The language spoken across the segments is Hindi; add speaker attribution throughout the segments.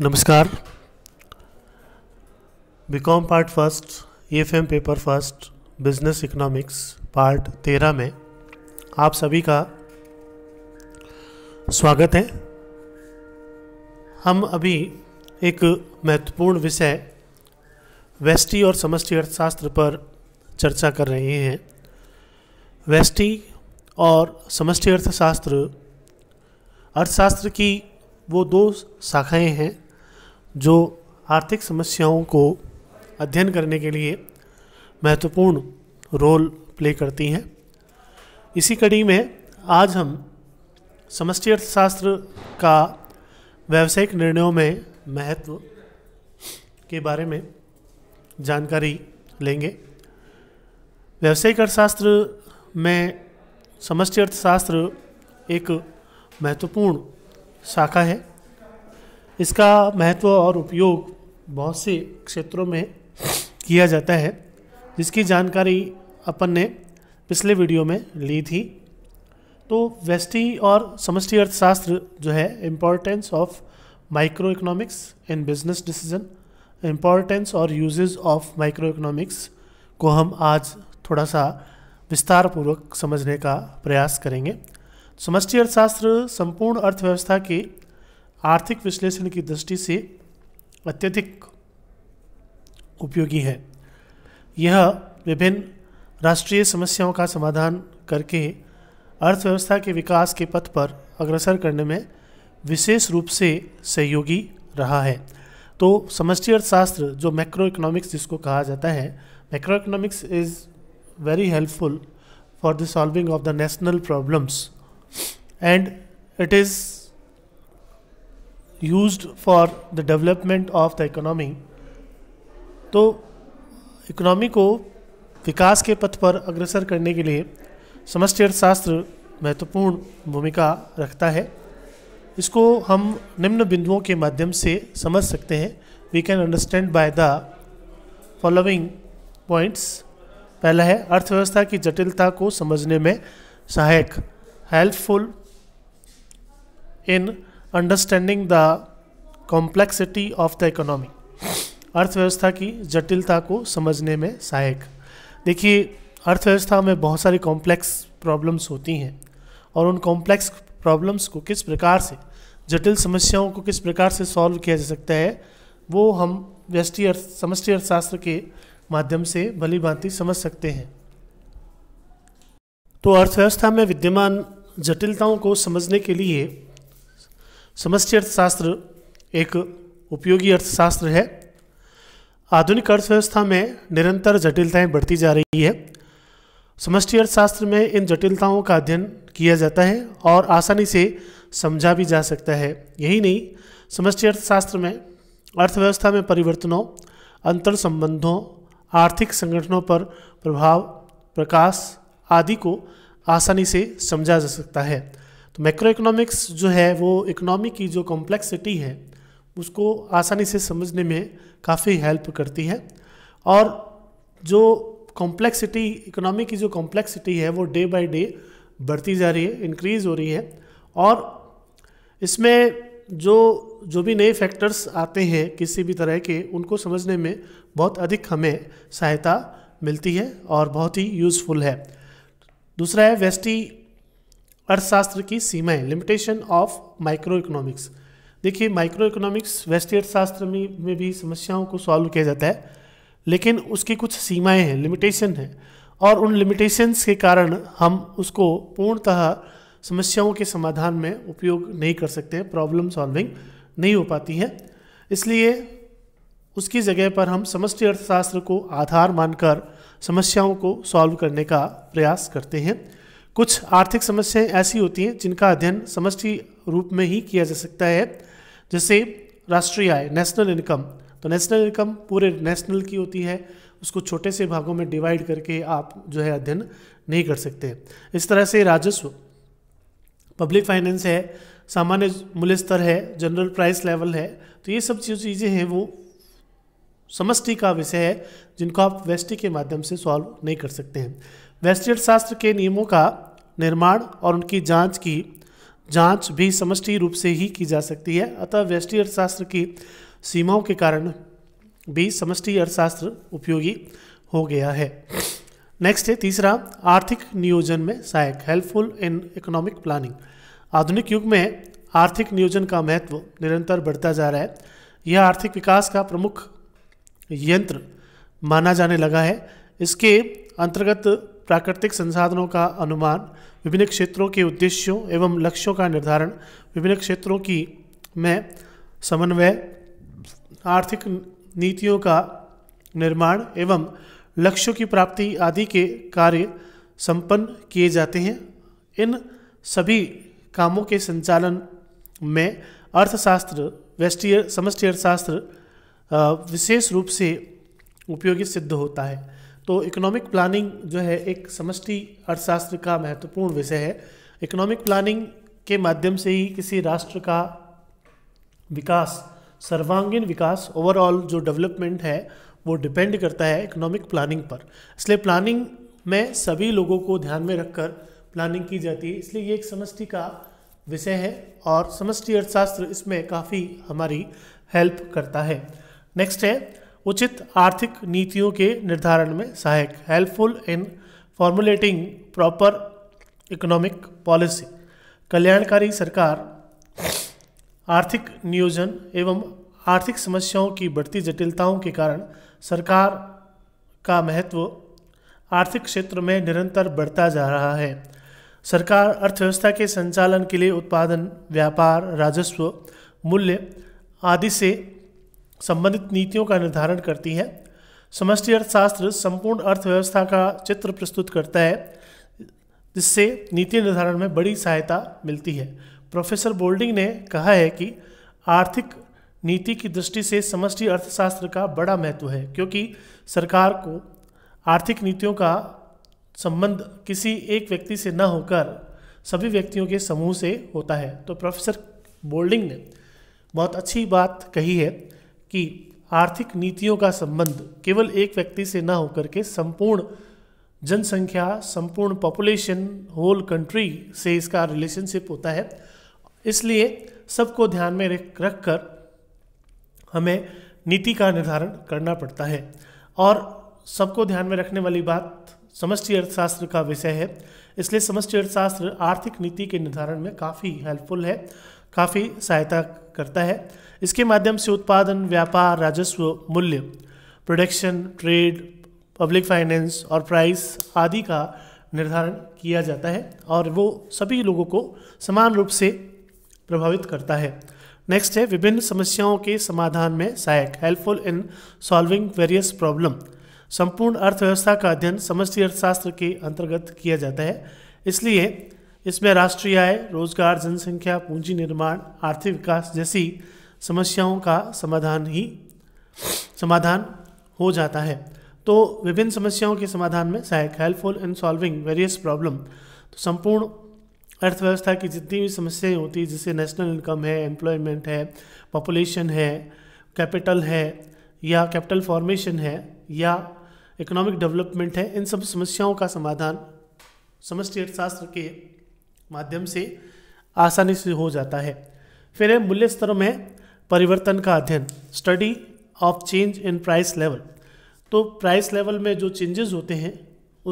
Speaker 1: नमस्कार BCom part first FM paper first business economics part तेरह में आप सभी का स्वागत है हम अभी एक महत्वपूर्ण विषय वेस्टी और समष्टि अर्थशास्त्र पर चर्चा कर रहे हैं वेस्टी और समष्टि अर्थशास्त्र अर्थशास्त्र की वो दो शाखाएं हैं जो आर्थिक समस्याओं को अध्ययन करने के लिए महत्वपूर्ण रोल प्ले करती हैं इसी कड़ी में आज हम समष्टि अर्थशास्त्र का व्यावसायिक निर्णयों में महत्व के बारे में जानकारी लेंगे व्यावसायिक अर्थशास्त्र में समष्टि अर्थशास्त्र एक महत्वपूर्ण शाखा है इसका महत्व और उपयोग बहुत से क्षेत्रों में किया जाता है जिसकी जानकारी अपन ने पिछले वीडियो में ली थी तो वेस्टि और समष्टि अर्थशास्त्र जो है importance of micro economics in business decision importance और यूजेस ऑफ माइक्रो इकोनॉमिक्स को हम आज थोड़ा सा विस्तार पूर्वक समझने का प्रयास करेंगे समष्टि अर्थशास्त्र संपूर्ण अर्थव्यवस्था की आर्थिक विश्लेषण की दृष्टि से अत्यधिक उपयोगी है यह विभिन्न राष्ट्रीय समस्याओं का समाधान करके अर्थव्यवस्था के विकास के पथ पर अग्रसर करने में विशेष रूप से सहयोगी रहा है तो समष्टि अर्थशास्त्र जो मैक्रो इकोनॉमिक्स जिसको कहा जाता है macro economics is very helpful for the solving of the national problems and it is use for the development of the economy तो इकोनॉमी को विकास के पथ पर अग्रसर करने के लिए समष्टि अर्थशास्त्र महत्वपूर्ण भूमिका रखता है इसको हम निम्न बिंदुओं के माध्यम से समझ सकते हैं we can understand by the following points पहला है अर्थव्यवस्था की जटिलता को समझने में सहायक helpful in understanding the complexity of the economy अर्थव्यवस्था की जटिलता को समझने में सहायक देखिए अर्थव्यवस्था में बहुत सारी कॉम्प्लेक्स प्रॉब्लम्स होती हैं और उन कॉम्प्लेक्स प्रॉब्लम्स को किस प्रकार से जटिल समस्याओं को किस प्रकार से सॉल्व किया जा सकता है वो हम व्यष्टि अर्थ समष्टि अर्थशास्त्र के माध्यम से भली भांति समझ सकते हैं तो अर्थव्यवस्था में विद्यमान जटिलताओं को समझने के लिए समष्टि अर्थशास्त्र एक उपयोगी अर्थशास्त्र है आधुनिक अर्थव्यवस्था में निरंतर जटिलताएं बढ़ती जा रही है समष्टि अर्थशास्त्र में इन जटिलताओं का अध्ययन किया जाता है और आसानी से समझा भी जा सकता है यही नहीं समष्टि अर्थशास्त्र में अर्थव्यवस्था में परिवर्तनों अंतर संबंधों आर्थिक संगठनों पर प्रभाव प्रकाश आदि को आसानी से समझा जा सकता है तो मैक्रो इकोनॉमिक्स जो है वो इकोनॉमी की जो कॉम्प्लेक्सिटी है उसको आसानी से समझने में काफ़ी हेल्प करती है और जो कॉम्प्लेक्सिटी इकोनॉमी की जो कॉम्प्लेक्सिटी है वो डे बाय डे बढ़ती जा रही है इंक्रीज़ हो रही है और इसमें जो जो भी नए फैक्टर्स आते हैं किसी भी तरह के उनको समझने में बहुत अधिक हमें सहायता मिलती है और बहुत ही यूज़फुल है दूसरा है वेस्टी अर्थशास्त्र की सीमाएं लिमिटेशन ऑफ माइक्रो इकोनॉमिक्स देखिए माइक्रो इकोनॉमिक्स वेस्ट अर्थशास्त्र में में भी समस्याओं को सॉल्व किया जाता है लेकिन उसकी कुछ सीमाएं हैं लिमिटेशन है और उन लिमिटेशंस के कारण हम उसको पूर्णतः समस्याओं के समाधान में उपयोग नहीं कर सकते प्रॉब्लम सॉल्विंग नहीं हो पाती है इसलिए उसकी जगह पर हम समष्टि अर्थशास्त्र को आधार मानकर समस्याओं को सॉल्व करने का प्रयास करते हैं कुछ आर्थिक समस्याएं ऐसी होती हैं जिनका अध्ययन समष्टि रूप में ही किया जा सकता है जैसे राष्ट्रीय आय नेशनल इनकम तो नेशनल इनकम पूरे नेशनल की होती है उसको छोटे से भागों में डिवाइड करके आप जो है अध्ययन नहीं कर सकते इस तरह से राजस्व पब्लिक फाइनेंस है सामान्य मूल्य स्तर है जनरल प्राइस लेवल है तो ये सब जो चीज़ें हैं वो समष्टि का विषय है जिनको आप वेस्टी के माध्यम से सॉल्व नहीं कर सकते हैं वेस्टर्न शास्त्र के नियमों का निर्माण और उनकी जांच की जांच भी समष्टि रूप से ही की जा सकती है अतः व्यष्टि अर्थशास्त्र की सीमाओं के कारण भी समष्टि अर्थशास्त्र उपयोगी हो गया है नेक्स्ट है तीसरा आर्थिक नियोजन में सहायक हेल्पफुल इन इकोनॉमिक प्लानिंग आधुनिक युग में आर्थिक नियोजन का महत्व निरंतर बढ़ता जा रहा है यह आर्थिक विकास का प्रमुख यंत्र माना जाने लगा है इसके अंतर्गत प्राकृतिक संसाधनों का अनुमान विभिन्न क्षेत्रों के उद्देश्यों एवं लक्ष्यों का निर्धारण विभिन्न क्षेत्रों की में समन्वय आर्थिक नीतियों का निर्माण एवं लक्ष्यों की प्राप्ति आदि के कार्य संपन्न किए जाते हैं इन सभी कामों के संचालन में अर्थशास्त्र वेस्टियर समष्टि अर्थशास्त्र विशेष रूप से उपयोगी सिद्ध होता है तो इकोनॉमिक प्लानिंग जो है एक समष्टि अर्थशास्त्र का महत्वपूर्ण विषय है इकोनॉमिक प्लानिंग के माध्यम से ही किसी राष्ट्र का विकास सर्वांगीण विकास ओवरऑल जो डेवलपमेंट है वो डिपेंड करता है इकोनॉमिक प्लानिंग पर इसलिए प्लानिंग में सभी लोगों को ध्यान में रखकर प्लानिंग की जाती है इसलिए ये एक समष्टि का विषय है और समष्टि अर्थशास्त्र इसमें काफ़ी हमारी हेल्प करता है नेक्स्ट है उचित आर्थिक नीतियों के निर्धारण में सहायक helpful in formulating proper economic policy कल्याणकारी सरकार आर्थिक नियोजन एवं आर्थिक समस्याओं की बढ़ती जटिलताओं के कारण सरकार का महत्व आर्थिक क्षेत्र में निरंतर बढ़ता जा रहा है सरकार अर्थव्यवस्था के संचालन के लिए उत्पादन व्यापार राजस्व मूल्य आदि से संबंधित नीतियों का निर्धारण करती है समष्टि अर्थशास्त्र संपूर्ण अर्थव्यवस्था का चित्र प्रस्तुत करता है जिससे नीति निर्धारण में बड़ी सहायता मिलती है प्रोफेसर बोल्डिंग ने कहा है कि आर्थिक नीति की दृष्टि से समष्टि अर्थशास्त्र का बड़ा महत्व है क्योंकि सरकार को आर्थिक नीतियों का संबंध किसी एक व्यक्ति से न होकर सभी व्यक्तियों के समूह से होता है तो प्रोफेसर बोल्डिंग ने बहुत अच्छी बात कही है कि आर्थिक नीतियों का संबंध केवल एक व्यक्ति से ना होकर के संपूर्ण जनसंख्या संपूर्ण पॉपुलेशन होल कंट्री से इसका रिलेशनशिप होता है इसलिए सबको ध्यान में रख रख कर हमें नीति का निर्धारण करना पड़ता है और सबको ध्यान में रखने वाली बात समष्टि अर्थशास्त्र का विषय है इसलिए समष्टि अर्थशास्त्र आर्थिक नीति के निर्धारण में काफ़ी हेल्पफुल है काफ़ी सहायता करता है इसके माध्यम से उत्पादन व्यापार राजस्व मूल्य प्रोडक्शन ट्रेड पब्लिक फाइनेंस और प्राइस आदि का निर्धारण किया जाता है और वो सभी लोगों को समान रूप से प्रभावित करता है नेक्स्ट है विभिन्न समस्याओं के समाधान में सहायक helpful in solving various problem संपूर्ण अर्थव्यवस्था का अध्ययन समष्टि अर्थशास्त्र के अंतर्गत किया जाता है इसलिए इसमें राष्ट्रीय आय रोजगार जनसंख्या पूंजी निर्माण आर्थिक विकास जैसी समस्याओं का समाधान ही समाधान हो जाता है तो विभिन्न समस्याओं के समाधान में सहायक helpful in solving various problem तो संपूर्ण अर्थव्यवस्था की जितनी भी समस्याएं होती है जैसे नेशनल इनकम है एम्प्लॉयमेंट है पॉपुलेशन है कैपिटल है या कैपिटल फॉर्मेशन है या इकोनॉमिक डेवलपमेंट है इन सब समस्याओं का समाधान समस्ती अर्थशास्त्र के माध्यम से आसानी से हो जाता है फिर है मूल्य स्तरों में परिवर्तन का अध्ययन study of change in price level तो प्राइस लेवल में जो चेंजेस होते हैं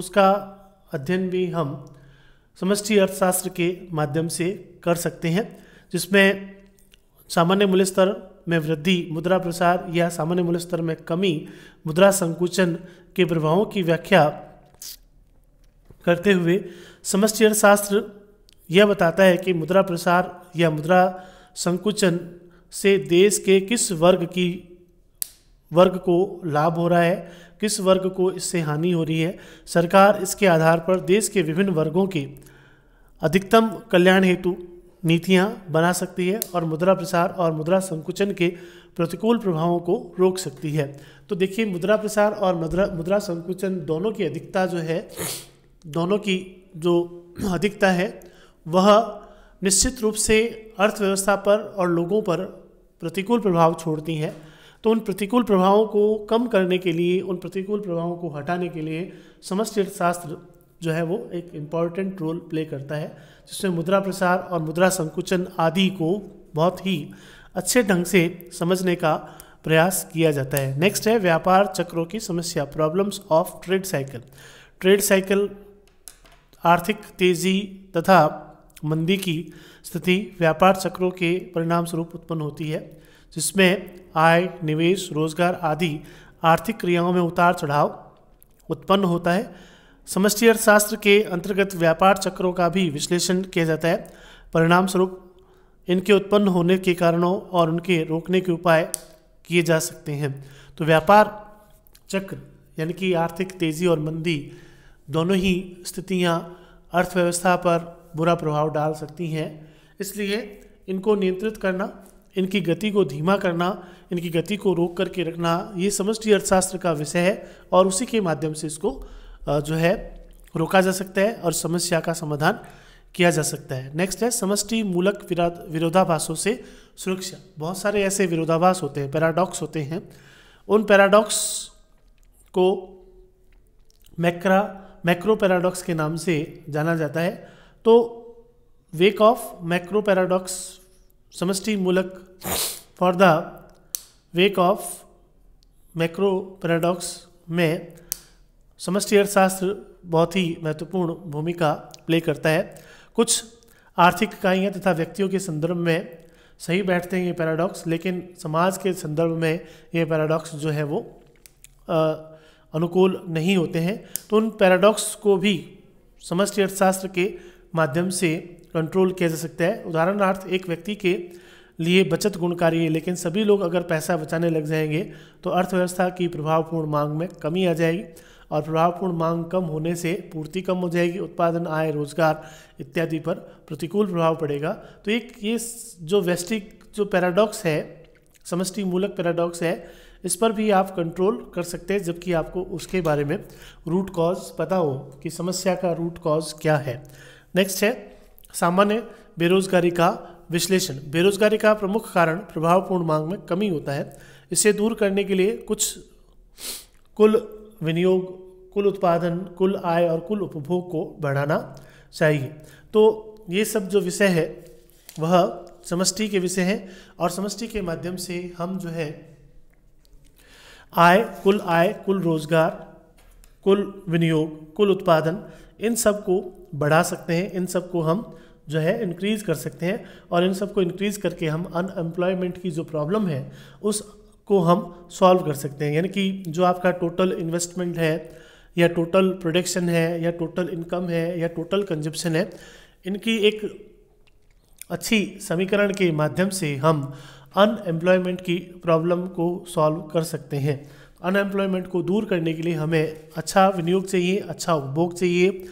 Speaker 1: उसका अध्ययन भी हम समष्टि अर्थशास्त्र के माध्यम से कर सकते हैं जिसमें सामान्य मूल्य स्तर में वृद्धि मुद्रा प्रसार या सामान्य मूल्य स्तर में कमी मुद्रा संकुचन के प्रभावों की व्याख्या करते हुए समष्टि अर्थशास्त्र यह बताता है कि मुद्रा प्रसार या मुद्रा संकुचन से देश के किस वर्ग की वर्ग को लाभ हो रहा है किस वर्ग को इससे हानि हो रही है सरकार इसके आधार पर देश के विभिन्न वर्गों के अधिकतम कल्याण हेतु नीतियां बना सकती है और मुद्रा प्रसार और मुद्रा संकुचन के प्रतिकूल प्रभावों को रोक सकती है तो देखिए मुद्रा प्रसार और मुद्रा मुद्रा संकुचन दोनों की अधिकता जो है दोनों की जो अधिकता है वह निश्चित रूप से अर्थव्यवस्था पर और लोगों पर प्रतिकूल प्रभाव छोड़ती हैं तो उन प्रतिकूल प्रभावों को कम करने के लिए उन प्रतिकूल प्रभावों को हटाने के लिए समस्त अर्थशास्त्र जो है वो एक इम्पॉर्टेंट रोल प्ले करता है जिसमें मुद्रा प्रसार और मुद्रा संकुचन आदि को बहुत ही अच्छे ढंग से समझने का प्रयास किया जाता है नेक्स्ट है व्यापार चक्रों की समस्या problems of trade cycle trade cycle आर्थिक तेजी तथा मंदी की स्थिति व्यापार चक्रों के परिणाम स्वरूप उत्पन्न होती है जिसमें आय निवेश रोजगार आदि आर्थिक क्रियाओं में उतार चढ़ाव उत्पन्न होता है समष्टि अर्थशास्त्र के अंतर्गत व्यापार चक्रों का भी विश्लेषण किया जाता है परिणाम स्वरूप इनके उत्पन्न होने के कारणों और उनके रोकने के उपाय किए जा सकते हैं तो व्यापार चक्र यानी कि आर्थिक तेज़ी और मंदी दोनों ही स्थितियां अर्थव्यवस्था पर बुरा प्रभाव डाल सकती हैं इसलिए इनको नियंत्रित करना इनकी गति को धीमा करना इनकी गति को रोक करके रखना ये समष्टि अर्थशास्त्र का विषय है और उसी के माध्यम से इसको जो है रोका जा सकता है और समस्या का समाधान किया जा सकता है नेक्स्ट है समष्टि मूलक विरोधाभासों से सुरक्षा बहुत सारे ऐसे विरोधाभास होते हैं पैराडॉक्स होते हैं उन पैराडॉक्स को मैक्रा मैक्रो पैराडॉक्स के नाम से जाना जाता है तो वेक ऑफ मैक्रो पैराडॉक्स समष्टि मूलक for the wake of macro paradox में समष्टि अर्थशास्त्र बहुत ही महत्वपूर्ण भूमिका प्ले करता है कुछ आर्थिक इकाइयाँ तथा व्यक्तियों के संदर्भ में सही बैठते हैं ये पैराडॉक्स लेकिन समाज के संदर्भ में ये पैराडॉक्स जो है वो अनुकूल नहीं होते हैं तो उन पैराडॉक्स को भी समष्टि अर्थशास्त्र के माध्यम से कंट्रोल किया जा सकता है उदाहरणार्थ एक व्यक्ति के लिए बचत गुणकारी है लेकिन सभी लोग अगर पैसा बचाने लग जाएंगे तो अर्थव्यवस्था की प्रभावपूर्ण मांग में कमी आ जाएगी और प्रभावपूर्ण मांग कम होने से पूर्ति कम हो जाएगी उत्पादन आय रोजगार इत्यादि पर प्रतिकूल प्रभाव पड़ेगा तो एक ये जो वैश्विक जो पैराडॉक्स है समष्टि मूलक पैराडॉक्स है इस पर भी आप कंट्रोल कर सकते हैं जबकि आपको उसके बारे में रूट कॉज पता हो कि समस्या का रूट कॉज क्या है नेक्स्ट है सामान्य बेरोजगारी का विश्लेषण बेरोजगारी का प्रमुख कारण प्रभावपूर्ण मांग में कमी होता है इसे दूर करने के लिए कुछ कुल विनियोग कुल उत्पादन कुल आय और कुल उपभोग को बढ़ाना चाहिए तो ये सब जो विषय है वह समष्टि के विषय हैं और समष्टि के माध्यम से हम जो है आय कुल आय कुल रोजगार कुल विनियोग कुल उत्पादन इन सब को बढ़ा सकते हैं इन सब को हम जो है इंक्रीज़ कर सकते हैं और इन सब को इंक्रीज़ करके हम अनएम्प्लॉयमेंट की जो प्रॉब्लम है उस को हम सॉल्व कर सकते हैं यानी कि जो आपका टोटल इन्वेस्टमेंट है या टोटल प्रोडक्शन है या टोटल इनकम है या टोटल कंजप्शन है इनकी एक अच्छी समीकरण के माध्यम से हम अनएम्प्लॉयमेंट की प्रॉब्लम को सॉल्व कर सकते हैं अनएम्प्लॉयमेंट को दूर करने के लिए हमें अच्छा विनियोग चाहिए अच्छा उपभोग चाहिए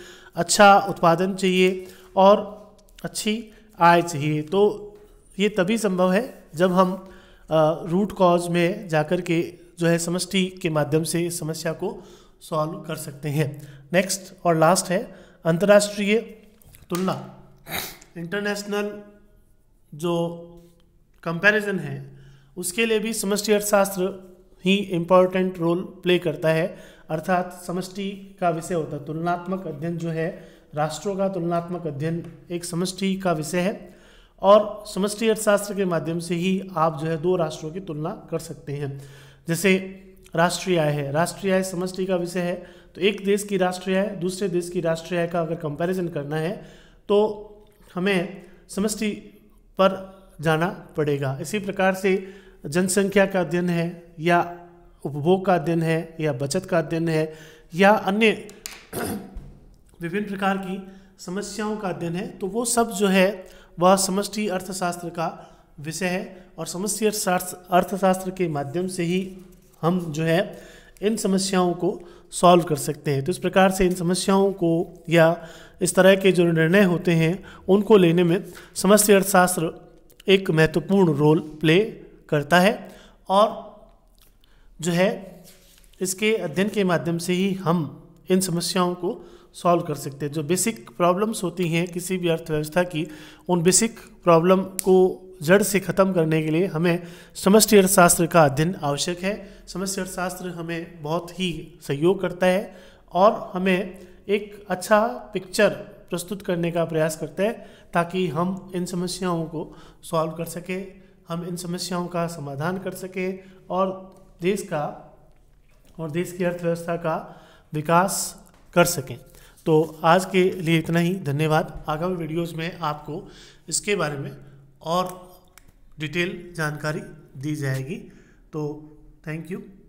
Speaker 1: अच्छा उत्पादन चाहिए और अच्छी आय चाहिए तो ये तभी संभव है जब हम रूट कॉज में जाकर के जो है समष्टि के माध्यम से समस्या को सॉल्व कर सकते हैं नेक्स्ट और लास्ट है अंतर्राष्ट्रीय तुलना इंटरनेशनल जो कंपैरिजन है उसके लिए भी समष्टि अर्थशास्त्र ही इम्पॉर्टेंट रोल प्ले करता है अर्थात समष्टि का विषय होता है तुलनात्मक अध्ययन जो है राष्ट्रों का तुलनात्मक अध्ययन एक समष्टि का विषय है और समष्टि अर्थशास्त्र के माध्यम से ही आप जो है दो राष्ट्रों की तुलना कर सकते हैं जैसे राष्ट्रीय आय है राष्ट्रीय आय समष्टि का विषय है तो एक देश की राष्ट्रीय आय दूसरे देश की राष्ट्रीय आय का अगर कंपैरिजन करना है तो हमें समष्टि पर जाना पड़ेगा इसी प्रकार से जनसंख्या का अध्ययन है या उपभोग का अध्ययन है या बचत का अध्ययन है या अन्य विभिन्न प्रकार की समस्याओं का अध्ययन है तो वो सब जो है वह समष्टि अर्थशास्त्र का विषय है और समष्टि अर्थशास्त्र के माध्यम से ही हम जो है इन समस्याओं को सॉल्व कर सकते हैं तो इस प्रकार से इन समस्याओं को या इस तरह के जो निर्णय होते हैं उनको लेने में समष्टि अर्थशास्त्र एक महत्वपूर्ण रोल प्ले करता है और जो है इसके अध्ययन के माध्यम से ही हम इन समस्याओं को सॉल्व कर सकते हैं जो बेसिक प्रॉब्लम्स होती हैं किसी भी अर्थव्यवस्था की उन बेसिक प्रॉब्लम को जड़ से ख़त्म करने के लिए हमें समष्टि अर्थशास्त्र का अध्ययन आवश्यक है समष्टि अर्थशास्त्र हमें बहुत ही सहयोग करता है और हमें एक अच्छा पिक्चर प्रस्तुत करने का प्रयास करता है ताकि हम इन समस्याओं को सॉल्व कर सकें हम इन समस्याओं का समाधान कर सकें और देश का और देश की अर्थव्यवस्था का विकास कर सकें तो आज के लिए इतना ही धन्यवाद आगामी वीडियोज़ में आपको इसके बारे में और डिटेल जानकारी दी जाएगी तो थैंक यू